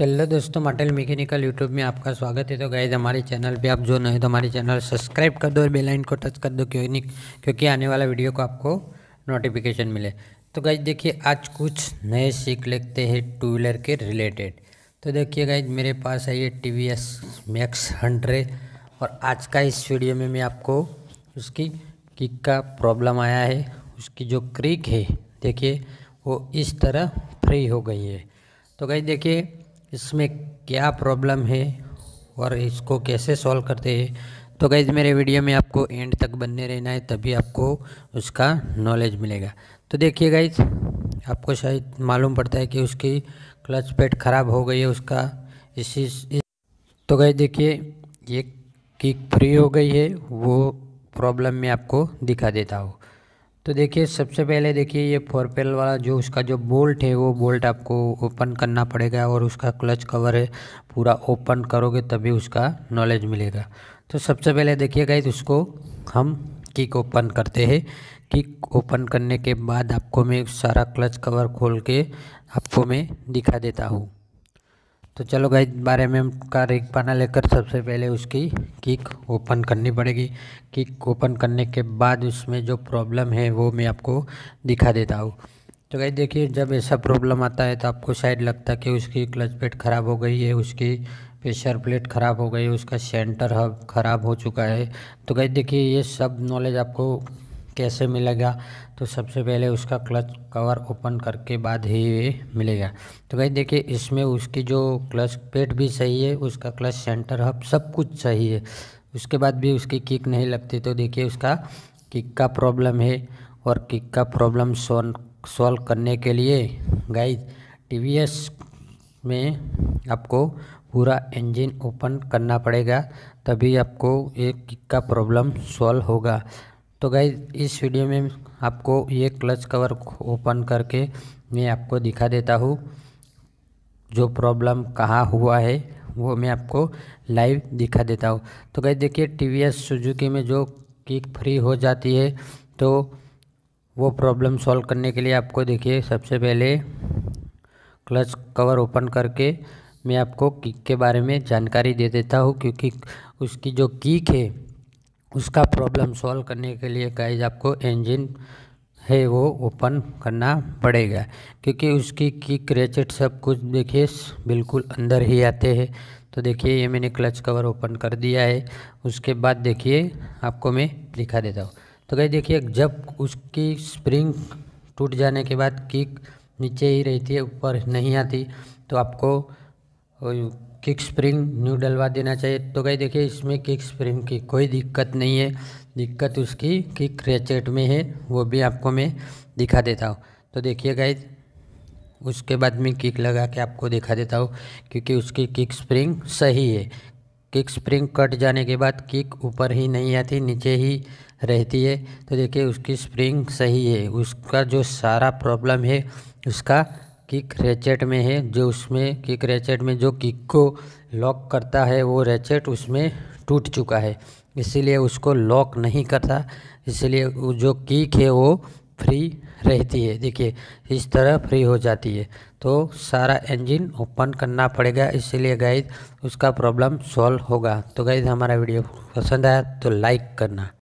hello दोस्तों मटल mechanical YouTube में आपका स्वागत है तो गाइज हमारे चैनल पे आप जो नए तो हमारे चैनल सब्सक्राइब कर दो और बेल आइकन को टच कर दो क्यों नहीं क्योंकि आने वाला वीडियो को आपको नोटिफिकेशन मिले तो गाइज देखिए आज कुछ नए सीख लेते हैं टू व्हीलर के रिलेटेड तो देखिए गाइज मेरे पास है ये T V S max hundred और आज का इस वीडियो में मैं आपको उसकी किक का प्रॉब्लम आया है उसकी जो क्रिक है देखिए वो इस तरह फ्री हो गई है तो गाइज देखिए इसमें क्या प्रॉब्लम है और इसको कैसे सॉल्व करते हैं तो गैज़ मेरे वीडियो में आपको एंड तक बनने रहना है तभी आपको उसका नॉलेज मिलेगा तो देखिए गाइज आपको शायद मालूम पड़ता है कि उसकी क्लच पेट ख़राब हो गई है उसका इसी इस तो गैज देखिए ये किक फ्री हो गई है वो प्रॉब्लम में आपको दिखा देता हूँ तो देखिए सबसे पहले देखिए ये फोर पेल वाला जो उसका जो बोल्ट है वो बोल्ट आपको ओपन करना पड़ेगा और उसका क्लच कवर है पूरा ओपन करोगे तभी उसका नॉलेज मिलेगा तो सबसे पहले देखिए गाइज उसको हम किक ओपन करते हैं किक ओपन करने के बाद आपको मैं सारा क्लच कवर खोल के आपको मैं दिखा देता हूँ तो चलो गाइज बारे एम का रिंग पाना लेकर सबसे पहले उसकी किक ओपन करनी पड़ेगी किक ओपन करने के बाद उसमें जो प्रॉब्लम है वो मैं आपको दिखा देता हूँ तो गाइज देखिए जब ऐसा प्रॉब्लम आता है तो आपको शायद लगता है कि उसकी क्लच प्लेट ख़राब हो गई है उसकी प्रेशर प्लेट ख़राब हो गई है उसका सेंटर हब ख़राब हो चुका है तो गाइज देखिए ये सब नॉलेज आपको कैसे मिलेगा तो सबसे पहले उसका क्लच कवर ओपन करके बाद ही ये मिलेगा तो भाई देखिए इसमें उसकी जो क्लच पेट भी सही है उसका क्लच सेंटर हब सब कुछ सही है उसके बाद भी उसकी किक नहीं लगती तो देखिए उसका किक का प्रॉब्लम है और किक का प्रॉब्लम सॉल्व करने के लिए गाइज टी में आपको पूरा इंजन ओपन करना पड़ेगा तभी आपको एक किक का प्रॉब्लम सॉल्व होगा तो गाइज इस वीडियो में आपको ये क्लच कवर ओपन करके मैं आपको दिखा देता हूँ जो प्रॉब्लम कहाँ हुआ है वो मैं आपको लाइव दिखा देता हूँ तो गई देखिए टी वी एस सुजुकी में जो किक फ्री हो जाती है तो वो प्रॉब्लम सॉल्व करने के लिए आपको देखिए सबसे पहले क्लच कवर ओपन करके मैं आपको किक के बारे में जानकारी दे देता हूँ क्योंकि उसकी जो किक है उसका प्रॉब्लम सॉल्व करने के लिए गाइज आपको इंजन है वो ओपन करना पड़ेगा क्योंकि उसकी किक क्रेचेट सब कुछ देखिए बिल्कुल अंदर ही आते हैं तो देखिए ये मैंने क्लच कवर ओपन कर दिया है उसके बाद देखिए आपको मैं दिखा देता हूँ तो गाइज देखिए जब उसकी स्प्रिंग टूट जाने के बाद किक नीचे ही रहती है ऊपर नहीं आती तो आपको और किक स्प्रिंग न्यू डलवा देना चाहिए तो गई देखिए इसमें किक स्प्रिंग की कोई दिक्कत नहीं है दिक्कत उसकी किक रेचेट में है वो भी आपको मैं दिखा देता हूँ तो देखिए गई उसके बाद में किक लगा के आपको दिखा देता हूँ क्योंकि उसकी किक स्प्रिंग सही है किक स्प्रिंग कट जाने के बाद किक ऊपर ही नहीं आती नीचे ही रहती है तो देखिए उसकी स्प्रिंग सही है उसका जो सारा प्रॉब्लम है उसका किक रेचेट में है जो उसमें किक रेचेट में जो किक को लॉक करता है वो रेचेट उसमें टूट चुका है इसीलिए उसको लॉक नहीं करता इसलिए जो किक है वो फ्री रहती है देखिए इस तरह फ्री हो जाती है तो सारा इंजन ओपन करना पड़ेगा इसीलिए गाइज उसका प्रॉब्लम सॉल्व होगा तो गाइज हमारा वीडियो पसंद आया तो लाइक करना